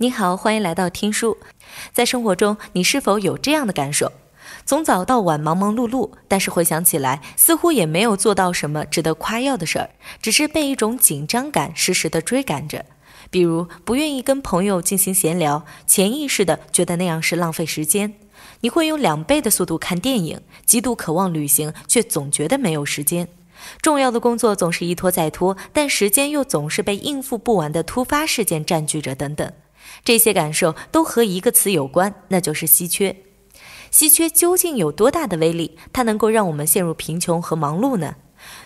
你好，欢迎来到听书。在生活中，你是否有这样的感受？从早到晚忙忙碌碌，但是回想起来，似乎也没有做到什么值得夸耀的事儿，只是被一种紧张感时时的追赶着。比如，不愿意跟朋友进行闲聊，潜意识的觉得那样是浪费时间。你会用两倍的速度看电影，极度渴望旅行，却总觉得没有时间。重要的工作总是一拖再拖，但时间又总是被应付不完的突发事件占据着，等等。这些感受都和一个词有关，那就是稀缺。稀缺究竟有多大的威力？它能够让我们陷入贫穷和忙碌呢？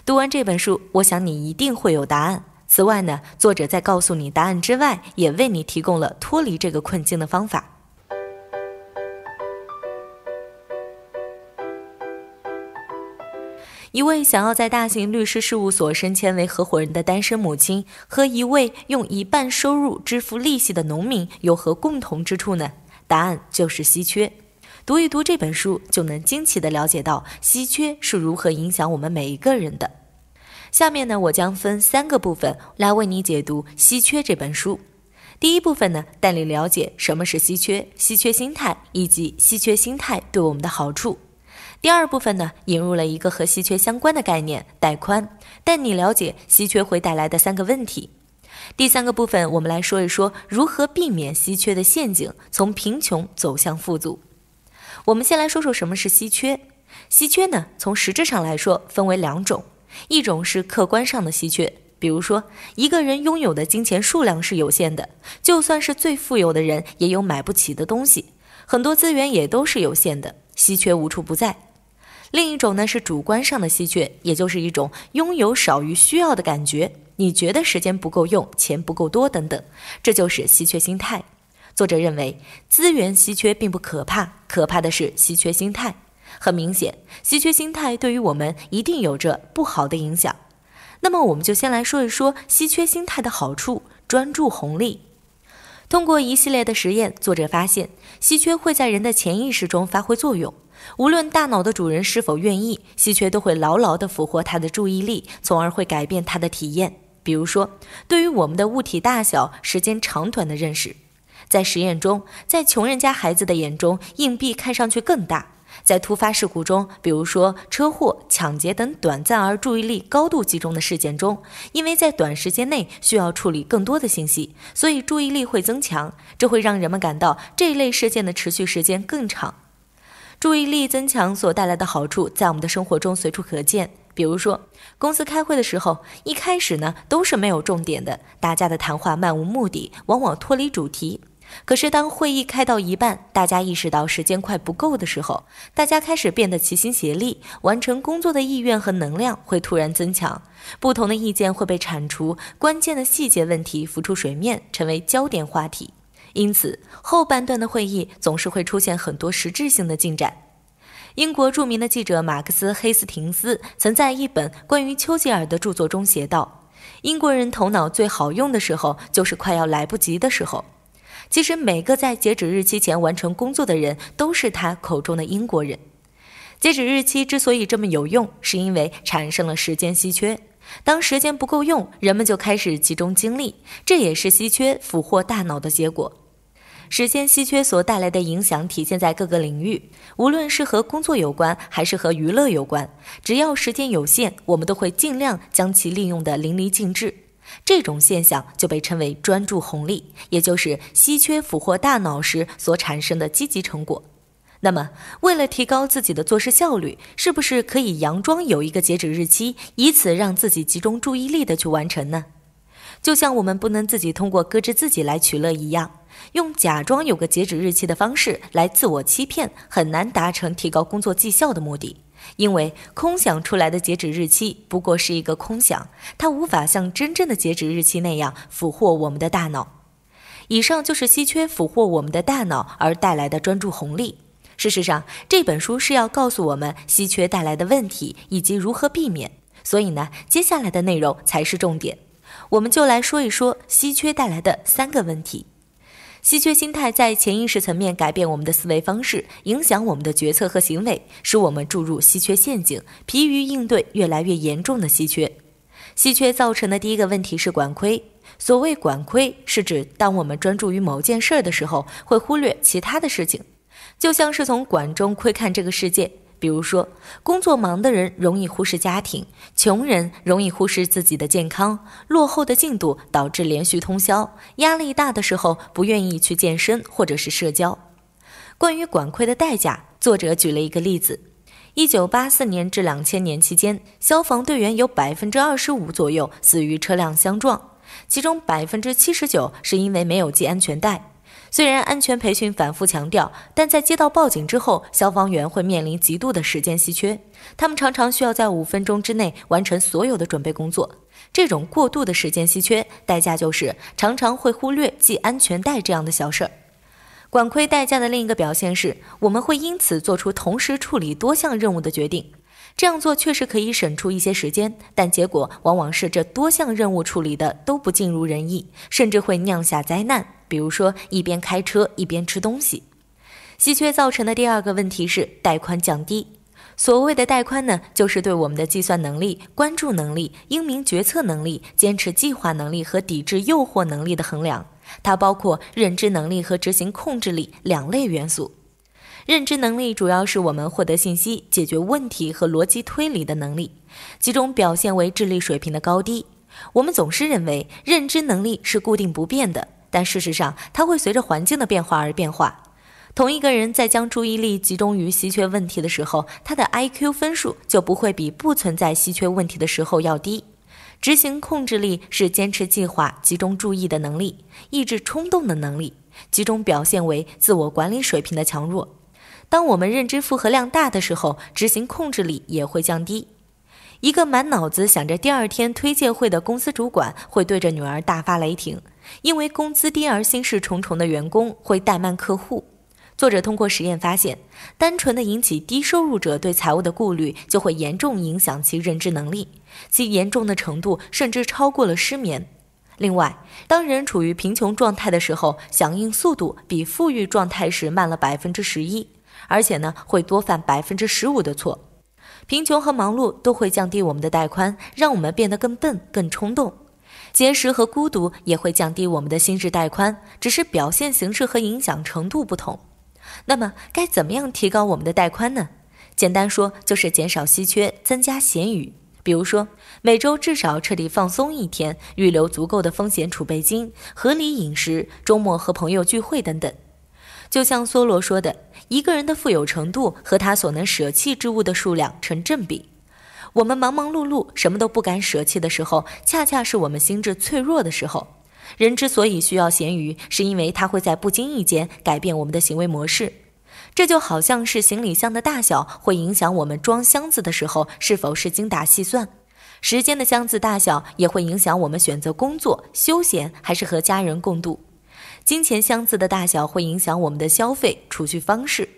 读完这本书，我想你一定会有答案。此外呢，作者在告诉你答案之外，也为你提供了脱离这个困境的方法。一位想要在大型律师事务所升迁为合伙人的单身母亲和一位用一半收入支付利息的农民有何共同之处呢？答案就是稀缺。读一读这本书，就能惊奇地了解到稀缺是如何影响我们每一个人的。下面呢，我将分三个部分来为你解读《稀缺》这本书。第一部分呢，带你了解什么是稀缺、稀缺心态以及稀缺心态对我们的好处。第二部分呢，引入了一个和稀缺相关的概念——带宽，带你了解稀缺会带来的三个问题。第三个部分，我们来说一说如何避免稀缺的陷阱，从贫穷走向富足。我们先来说说什么是稀缺。稀缺呢，从实质上来说，分为两种，一种是客观上的稀缺，比如说一个人拥有的金钱数量是有限的，就算是最富有的人，也有买不起的东西，很多资源也都是有限的，稀缺无处不在。另一种呢是主观上的稀缺，也就是一种拥有少于需要的感觉。你觉得时间不够用，钱不够多等等，这就是稀缺心态。作者认为，资源稀缺并不可怕，可怕的是稀缺心态。很明显，稀缺心态对于我们一定有着不好的影响。那么，我们就先来说一说稀缺心态的好处——专注红利。通过一系列的实验，作者发现，稀缺会在人的潜意识中发挥作用。无论大脑的主人是否愿意，稀缺都会牢牢地俘获他的注意力，从而会改变他的体验。比如说，对于我们的物体大小、时间长短的认识，在实验中，在穷人家孩子的眼中，硬币看上去更大。在突发事故中，比如说车祸、抢劫等短暂而注意力高度集中的事件中，因为在短时间内需要处理更多的信息，所以注意力会增强，这会让人们感到这一类事件的持续时间更长。注意力增强所带来的好处，在我们的生活中随处可见。比如说，公司开会的时候，一开始呢都是没有重点的，大家的谈话漫无目的，往往脱离主题。可是当会议开到一半，大家意识到时间快不够的时候，大家开始变得齐心协力，完成工作的意愿和能量会突然增强，不同的意见会被铲除，关键的细节问题浮出水面，成为焦点话题。因此，后半段的会议总是会出现很多实质性的进展。英国著名的记者马克思·黑斯廷斯曾在一本关于丘吉尔的著作中写道：“英国人头脑最好用的时候，就是快要来不及的时候。”其实，每个在截止日期前完成工作的人，都是他口中的英国人。截止日期之所以这么有用，是因为产生了时间稀缺。当时间不够用，人们就开始集中精力，这也是稀缺俘获大脑的结果。时间稀缺所带来的影响体现在各个领域，无论是和工作有关，还是和娱乐有关，只要时间有限，我们都会尽量将其利用的淋漓尽致。这种现象就被称为专注红利，也就是稀缺俘获大脑时所产生的积极成果。那么，为了提高自己的做事效率，是不是可以佯装有一个截止日期，以此让自己集中注意力的去完成呢？就像我们不能自己通过搁置自己来取乐一样，用假装有个截止日期的方式来自我欺骗，很难达成提高工作绩效的目的，因为空想出来的截止日期不过是一个空想，它无法像真正的截止日期那样俘获我们的大脑。以上就是稀缺俘获我们的大脑而带来的专注红利。事实上，这本书是要告诉我们稀缺带来的问题以及如何避免。所以呢，接下来的内容才是重点。我们就来说一说稀缺带来的三个问题。稀缺心态在潜意识层面改变我们的思维方式，影响我们的决策和行为，使我们注入稀缺陷阱，疲于应对越来越严重的稀缺。稀缺造成的第一个问题是管窥。所谓管窥，是指当我们专注于某件事的时候，会忽略其他的事情，就像是从管中窥看这个世界。比如说，工作忙的人容易忽视家庭；穷人容易忽视自己的健康；落后的进度导致连续通宵；压力大的时候不愿意去健身或者是社交。关于管窥的代价，作者举了一个例子：一九八四年至两千年期间，消防队员有百分之二十五左右死于车辆相撞，其中百分之七十九是因为没有系安全带。虽然安全培训反复强调，但在接到报警之后，消防员会面临极度的时间稀缺。他们常常需要在五分钟之内完成所有的准备工作。这种过度的时间稀缺，代价就是常常会忽略系安全带这样的小事儿。管窥代价的另一个表现是，我们会因此做出同时处理多项任务的决定。这样做确实可以省出一些时间，但结果往往是这多项任务处理的都不尽如人意，甚至会酿下灾难。比如说，一边开车一边吃东西。稀缺造成的第二个问题是带宽降低。所谓的带宽呢，就是对我们的计算能力、关注能力、英明决策能力、坚持计划能力和抵制诱惑能力的衡量。它包括认知能力和执行控制力两类元素。认知能力主要是我们获得信息、解决问题和逻辑推理的能力，集中表现为智力水平的高低。我们总是认为认知能力是固定不变的，但事实上它会随着环境的变化而变化。同一个人在将注意力集中于稀缺问题的时候，他的 IQ 分数就不会比不存在稀缺问题的时候要低。执行控制力是坚持计划、集中注意的能力，抑制冲动的能力，集中表现为自我管理水平的强弱。当我们认知负荷量大的时候，执行控制力也会降低。一个满脑子想着第二天推介会的公司主管，会对着女儿大发雷霆；因为工资低而心事重重的员工，会怠慢客户。作者通过实验发现，单纯的引起低收入者对财务的顾虑，就会严重影响其认知能力，其严重的程度甚至超过了失眠。另外，当人处于贫穷状态的时候，响应速度比富裕状态时慢了百分之十一。而且呢，会多犯百分之十五的错。贫穷和忙碌都会降低我们的带宽，让我们变得更笨、更冲动。节食和孤独也会降低我们的心智带宽，只是表现形式和影响程度不同。那么，该怎么样提高我们的带宽呢？简单说，就是减少稀缺，增加闲余。比如说，每周至少彻底放松一天，预留足够的风险储备金，合理饮食，周末和朋友聚会等等。就像梭罗说的，一个人的富有程度和他所能舍弃之物的数量成正比。我们忙忙碌碌，什么都不敢舍弃的时候，恰恰是我们心智脆弱的时候。人之所以需要咸鱼，是因为他会在不经意间改变我们的行为模式。这就好像是行李箱的大小会影响我们装箱子的时候是否是精打细算，时间的箱子大小也会影响我们选择工作、休闲还是和家人共度。金钱箱子的大小会影响我们的消费储蓄方式。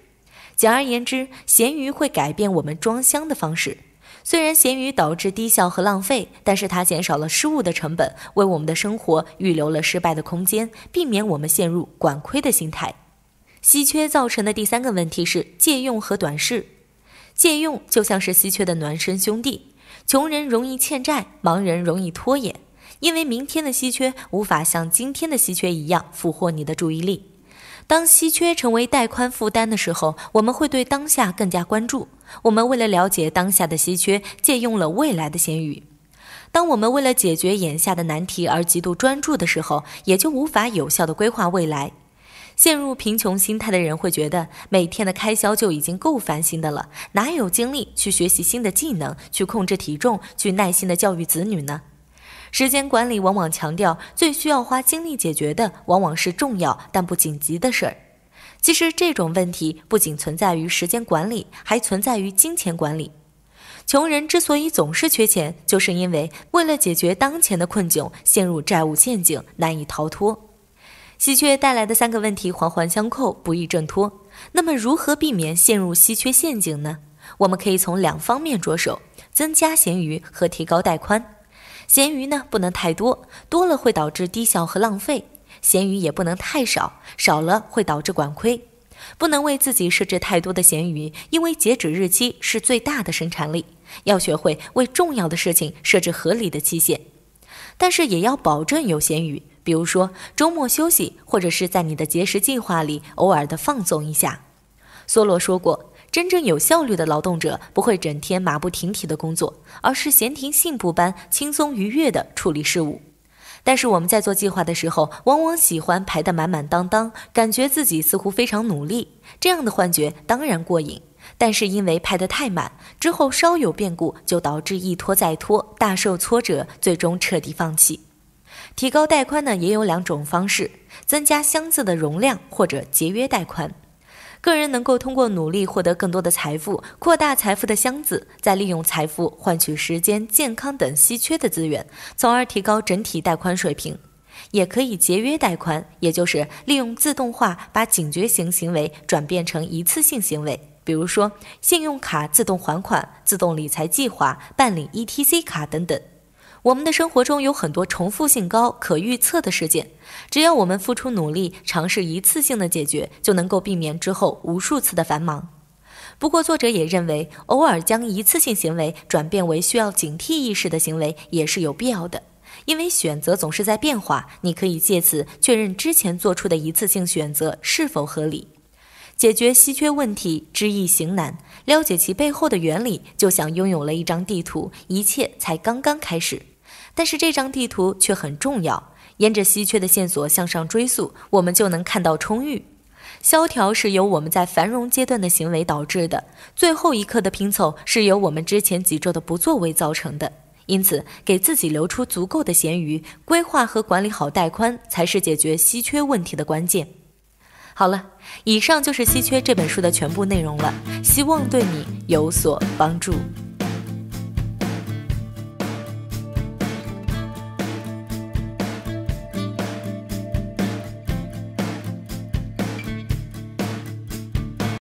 简而言之，咸鱼会改变我们装箱的方式。虽然咸鱼导致低效和浪费，但是它减少了失误的成本，为我们的生活预留了失败的空间，避免我们陷入“管亏”的心态。稀缺造成的第三个问题是借用和短视。借用就像是稀缺的孪生兄弟，穷人容易欠债，忙人容易拖延。因为明天的稀缺无法像今天的稀缺一样俘获你的注意力。当稀缺成为带宽负担的时候，我们会对当下更加关注。我们为了了解当下的稀缺，借用了未来的闲鱼。当我们为了解决眼下的难题而极度专注的时候，也就无法有效的规划未来。陷入贫穷心态的人会觉得，每天的开销就已经够烦心的了，哪有精力去学习新的技能，去控制体重，去耐心的教育子女呢？时间管理往往强调最需要花精力解决的往往是重要但不紧急的事儿。其实这种问题不仅存在于时间管理，还存在于金钱管理。穷人之所以总是缺钱，就是因为为了解决当前的困窘，陷入债务陷阱难以逃脱。稀缺带来的三个问题环环相扣，不易挣脱。那么如何避免陷入稀缺陷阱呢？我们可以从两方面着手：增加闲余和提高带宽。咸鱼呢不能太多，多了会导致低效和浪费；咸鱼也不能太少，少了会导致管亏。不能为自己设置太多的咸鱼，因为截止日期是最大的生产力。要学会为重要的事情设置合理的期限，但是也要保证有咸鱼，比如说周末休息，或者是在你的节食计划里偶尔的放纵一下。梭罗说过。真正有效率的劳动者不会整天马不停蹄的工作，而是闲庭信步般轻松愉悦地处理事务。但是我们在做计划的时候，往往喜欢排得满满当当，感觉自己似乎非常努力。这样的幻觉当然过瘾，但是因为排得太满，之后稍有变故就导致一拖再拖，大受挫折，最终彻底放弃。提高带宽呢，也有两种方式：增加箱子的容量或者节约带宽。个人能够通过努力获得更多的财富，扩大财富的箱子，再利用财富换取时间、健康等稀缺的资源，从而提高整体带宽水平。也可以节约带宽，也就是利用自动化把警觉型行为转变成一次性行为，比如说信用卡自动还款、自动理财计划、办理 ETC 卡等等。我们的生活中有很多重复性高、可预测的事件，只要我们付出努力，尝试一次性的解决，就能够避免之后无数次的繁忙。不过，作者也认为，偶尔将一次性行为转变为需要警惕意识的行为也是有必要的，因为选择总是在变化。你可以借此确认之前做出的一次性选择是否合理。解决稀缺问题，知易行难。了解其背后的原理，就像拥有了一张地图，一切才刚刚开始。但是这张地图却很重要。沿着稀缺的线索向上追溯，我们就能看到充裕。萧条是由我们在繁荣阶段的行为导致的。最后一刻的拼凑是由我们之前几周的不作为造成的。因此，给自己留出足够的闲余，规划和管理好带宽，才是解决稀缺问题的关键。好了，以上就是《稀缺》这本书的全部内容了，希望对你有所帮助。